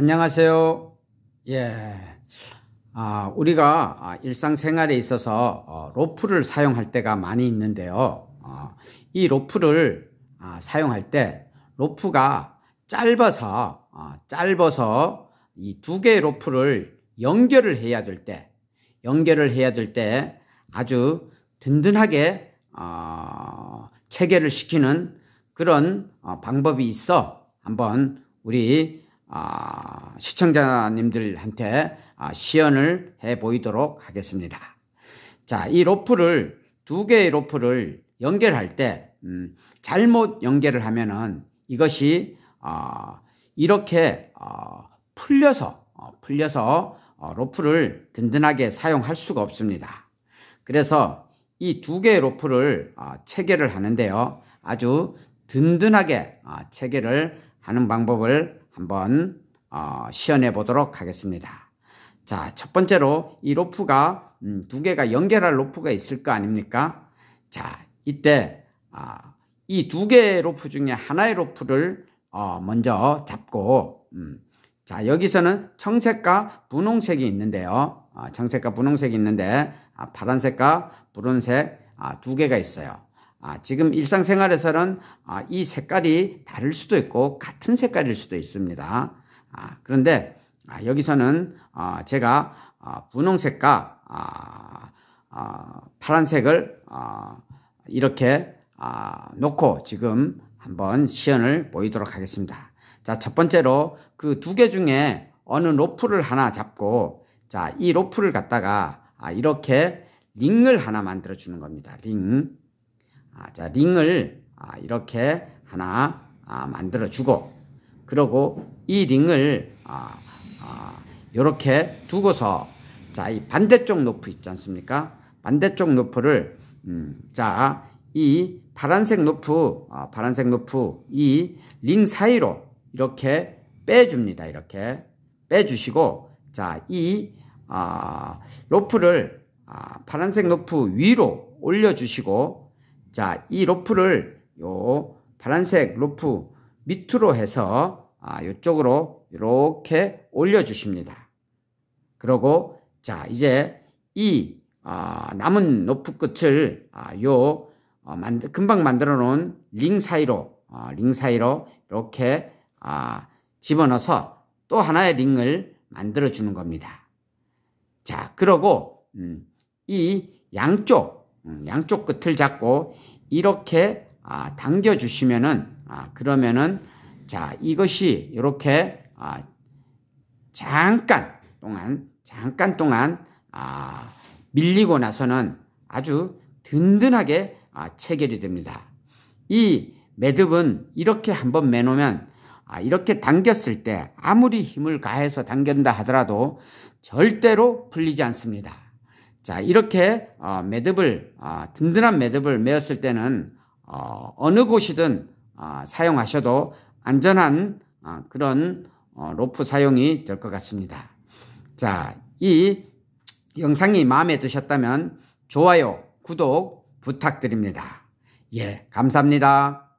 안녕하세요. 예. 아, 우리가 아, 일상생활에 있어서 어, 로프를 사용할 때가 많이 있는데요. 어, 이 로프를 아, 사용할 때 로프가 짧아서, 아, 짧아서 이 두 개의 로프를 연결을 해야 될 때, 연결을 해야 될 때 아주 든든하게 어, 체계를 시키는 그런 방법이 있어 한번 우리 아, 시청자님들한테 아, 시연을 해 보이도록 하겠습니다. 자, 이 로프를 두 개의 로프를 연결할 때 음, 잘못 연결을 하면은 이것이 어, 이렇게 어, 풀려서 어, 풀려서 어, 로프를 든든하게 사용할 수가 없습니다. 그래서 이 두 개의 로프를 어, 체결을 하는데요. 아주 든든하게 어, 체결을 하는 방법을 한번 어, 시연해 보도록 하겠습니다. 자, 첫 번째로 이 로프가 음, 두 개가 연결할 로프가 있을 거 아닙니까? 자, 이때 아, 이 두 개의 로프 중에 하나의 로프를 어, 먼저 잡고 음, 자 여기서는 청색과 분홍색이 있는데요. 아, 청색과 분홍색이 있는데 아, 파란색과 푸른색 아, 두 개가 있어요. 아, 지금 일상생활에서는 아, 이 색깔이 다를 수도 있고 같은 색깔일 수도 있습니다. 아, 그런데 아, 여기서는 아, 제가 아, 분홍색과 아, 아, 파란색을 아, 이렇게 아, 놓고 지금 한번 시연을 보이도록 하겠습니다. 자, 첫 번째로 그 두 개 중에 어느 로프를 하나 잡고 자, 이 로프를 갖다가 아, 이렇게 링을 하나 만들어 주는 겁니다. 링. 아, 자, 링을 아, 이렇게 하나 아, 만들어 주고 그리고 이 링을 아, 아, 이렇게 두고서 자, 이 반대쪽 노프 있지 않습니까? 반대쪽 노프를 음, 자, 이 파란색 노프, 아, 파란색 노프 이 링 사이로 이렇게 빼줍니다. 이렇게 빼주시고 자이 아, 로프를 아, 파란색 로프 위로 올려주시고 자, 이 로프를 요 파란색 로프 밑으로 해서 아, 요쪽으로 이렇게 올려주십니다. 그리고 자, 이제 이 아, 남은 로프 끝을 아, 요 어, 만드, 금방 만들어 놓은 링 사이로 어, 링 사이로 이렇게 아, 집어넣어서 또 하나의 링을 만들어 주는 겁니다. 자, 그러고 음, 이 양쪽 음, 양쪽 끝을 잡고 이렇게 아, 당겨 주시면은 아, 그러면은 자 이것이 이렇게 아, 잠깐 동안 잠깐 동안 아, 밀리고 나서는 아주 든든하게 아, 체결이 됩니다. 이 매듭은 이렇게 한번 매놓으면 아, 이렇게 당겼을 때 아무리 힘을 가해서 당긴다 하더라도 절대로 풀리지 않습니다. 자, 이렇게 어, 매듭을 어, 든든한 매듭을 메었을 때는 어, 어느 곳이든 어, 사용하셔도 안전한 어, 그런 어, 로프 사용이 될 것 같습니다. 자, 이 영상이 마음에 드셨다면 좋아요, 구독 부탁드립니다. 예, 감사합니다.